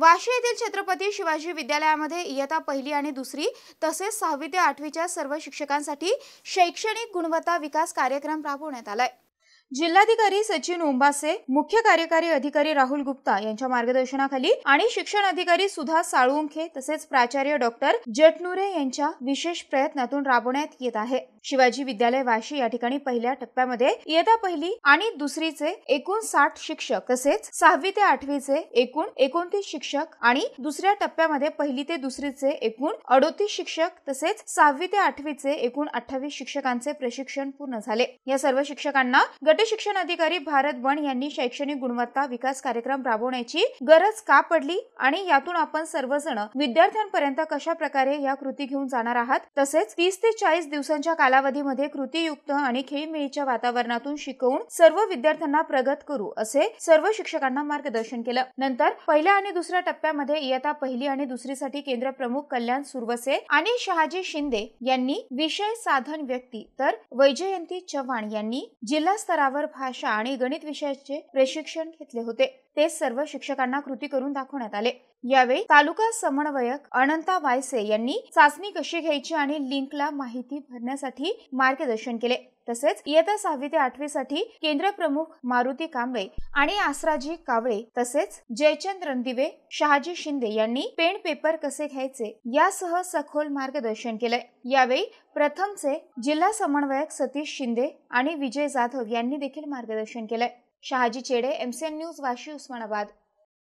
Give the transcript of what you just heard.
वाशी येथील छत्रपती शिवाजी विद्यालयामध्ये इयत्ता पहिली आणि दुसरी तसेच सहावी ते आठवीच्या सर्व शिक्षकांसाठी शैक्षणिक गुणवत्ता विकास कार्यक्रम राबवण्यात आलाय जिल्हाधिकारी सचिन ओंबासे मुख्य कार्यकारी अधिकारी राहुल गुप्ता यांच्या मार्गदर्शनाखाली आणि शिक्षण अधिकारी सुधा साळुंखे तसेच प्राचार्य डॉक्टर जटनुरे यांच्या विशेष प्रयत्नातून राबवण्यात येत आहे शिवाजी विद्यालय वाशी या ठिकाणी पहिल्या टप्प्यामध्ये इयत्ता पहिली आणि दुसरीचे एकूण साठ शिक्षक तसेच सहावी ते आठवीचे एकूण एकोणतीस शिक्षक आणि दुसऱ्या टप्प्यामध्ये पहिली ते दुसरीचे एकूण अडोतीस शिक्षक तसेच सहावी ते आठवीचे एकूण अठ्ठावीस शिक्षकांचे प्रशिक्षण पूर्ण झाले या सर्व शिक्षकांना गट शिक्षण अधिकारी भारत वन यांनी शैक्षणिक गुणवत्ता विकास कार्यक्रम राबवण्याची गरज का पडली आणि यातून आपण सर्वजण विद्यार्थ्यांपर्यंत कशा प्रकारे या कृती घेऊन जाणार आहात तसेच तीस ते चाळीस दिवसांच्या कालावधीमध्ये कृतीयुक्त आणि खेळीमेळीच्या वातावरणातून शिकवून सर्व विद्यार्थ्यांना प्रगत करू असे सर्व शिक्षकांना मार्गदर्शन केलं नंतर पहिल्या आणि दुसऱ्या टप्प्यामध्ये इयत्ता पहिली आणि दुसरीसाठी केंद्र प्रमुख कल्याण सुरवसे आणि शहाजी शिंदे यांनी विषय साधन व्यक्ती तर वैजयंती चव्हाण यांनी जिल्हा स्तरा त्यावर भाषा आणि गणित विषयाचे प्रशिक्षण घेतले होते ते सर्व शिक्षकांना कृती करून दाखवण्यात आले यावेळी तालुका समन्वयक अनंता वायसे यांनी चाचणी कशी घ्यायची आणि लिंकला माहिती भरण्यासाठी मार्गदर्शन केले तसेच इयत्ता सहावी ते आठवी साठी केंद्र प्रमुख मारुती कांबळे आणि आसराजी कावळे तसेच जयचंद रणदिवे शहाजी शिंदे यांनी पेन पेपर कसे घ्यायचे यासह सखोल मार्गदर्शन केले यावेळी प्रथमचे जिल्हा समन्वयक सतीश शिंदे आणि विजय जाधव यांनी यांनी देखील मार्गदर्शन केलंय शहाजी चेडे एमसीएन न्यूज वाशी उस्मानाबाद